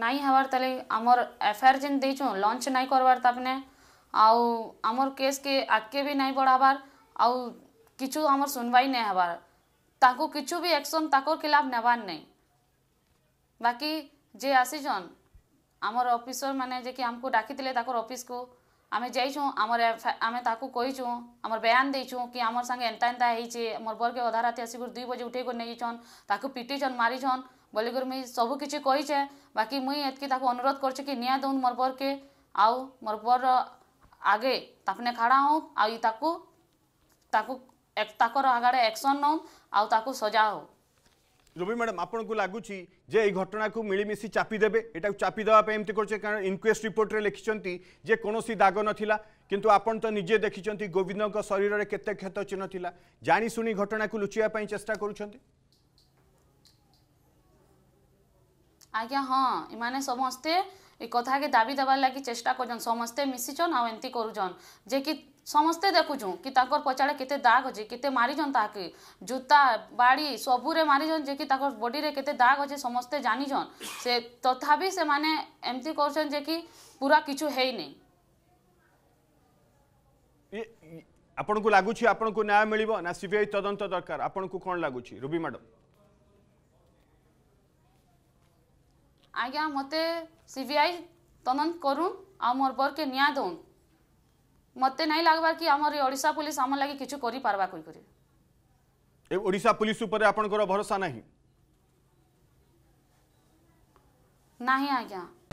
नाई हबार तले आमर एफआईआर जेन दे लंच नाई करवार तापने आउ आमर केस के आगे भी नाई बढ़ाबार आउ किचु आमर सुनवाई नहीं हबार ताको किचु भी एक्शन ताको खिलाफ नेबार नहीं बाकी जे आसीजन आमर ऑफिसर मैंने जे कि आमको डाकी ताकर ऑफिस को ଆମେ ଯାଇଛୁଁ ଆମର ଆମେ ତାକୁ କହିଛୁଁ ଆମର ବୟାନ ଦେଇଛୁଁ କି ଆମର ସାଙ୍ଗେ ଏନ୍ତା ଏନ୍ତା ହେଇଛେ ମୋର ବର୍କେ ଅଧା ରାତି ଆସିକରି ଦୁଇ ବଜେ ଉଠେଇକରି ନେଇଯାଇଛନ୍ ତାକୁ ପିଟିଛନ୍ ମାରିଛନ୍ ବୋଲିକରି ମୁଇଁ ସବୁ କିଛି କହିଛେ ବାକି ମୁଇଁ ଏତ୍କି ତାକୁ ଅନୁରୋଧ କରୁଛେ କି ନିଆଁ ଦଉନ୍ ମୋର ବର୍କେ ଆଉ ମୋର ବର ଆଗେ ତାପରେ ଖାଡ଼ା ହଉ ଆଉ ତାକୁ ତାକୁ ତାଙ୍କର ଆଗାଡ଼େ ଆକ୍ସନ୍ ନଉନ୍ ଆଉ ତାକୁ ସଜା ହଉ রবি ম্যাডাম আপনার লাগুচি যে এই ঘটনাকে মিলিমিশি চাপি দেবে এটা চাপি দেওয়া এমতি করছে কারণ ইনকোয়েস্ট রিপোর্টে লিখিছেন যে কোণী দাগ নথিলা কিন্তু আপনার তো নিজে দেখিছেন গোবিন্দ শরীরের কেতে ক্ষত চিহ্ন লা জাশুনি ঘটনাকে লুচাইয়া চেষ্টা করছেন আজ্ঞা হ্যাঁ এমানে সমস্তে এই কথাকে দাবি দেবার লাগি চেষ্টা করছেন সমস্তে মিশিছন আর এমতি করুছন যে কি ସମସ୍ତେ ଦେଖୁଛୁଁ କି ତାଙ୍କର ପଛଆଡ଼େ କେତେ ଦାଗ୍ ଅଛେ କେତେ ମାରିଛନ୍ ତାହାକେ ଜୁତା ବାଡ଼ି ସବୁରେ ମାରିଛନ୍ ଯେ କି ତାଙ୍କର ବଡ଼ିରେ କେତେ ଦାଗ୍ ଅଛେ ସମସ୍ତେ ଜାନିଛନ୍ ସେ ତଥାପି ସେମାନେ ଏମିତି କରୁଛନ୍ ଯେ କି ପୁରା କିଛି ହେଇନି ଆପଣଙ୍କୁ ଲାଗୁଛି ଆପଣଙ୍କୁ ନ୍ୟାୟ ମିଳିବ ନା ସିବିଆଇ ତଦନ୍ତ ଦରକାର ଆପଣଙ୍କୁ କ'ଣ ଲାଗୁଛି ରୁବି ମ୍ୟାଡ଼ାମ୍ ଆଜ୍ଞା ମୋତେ ସିବିଆଇ ତଦନ୍ତ କରୁନ୍ ଆଉ ମୋର ବରକେ ନ୍ୟାୟ ଦଉନ୍ মতো নাই লাগবার কি আমার ওড়শা পুলিশ আমার লাগে কিছু করে পারবা কই করে এ ওড়শা পুলিশ উপরে আপনার ভরসা নাই না আজ্ঞা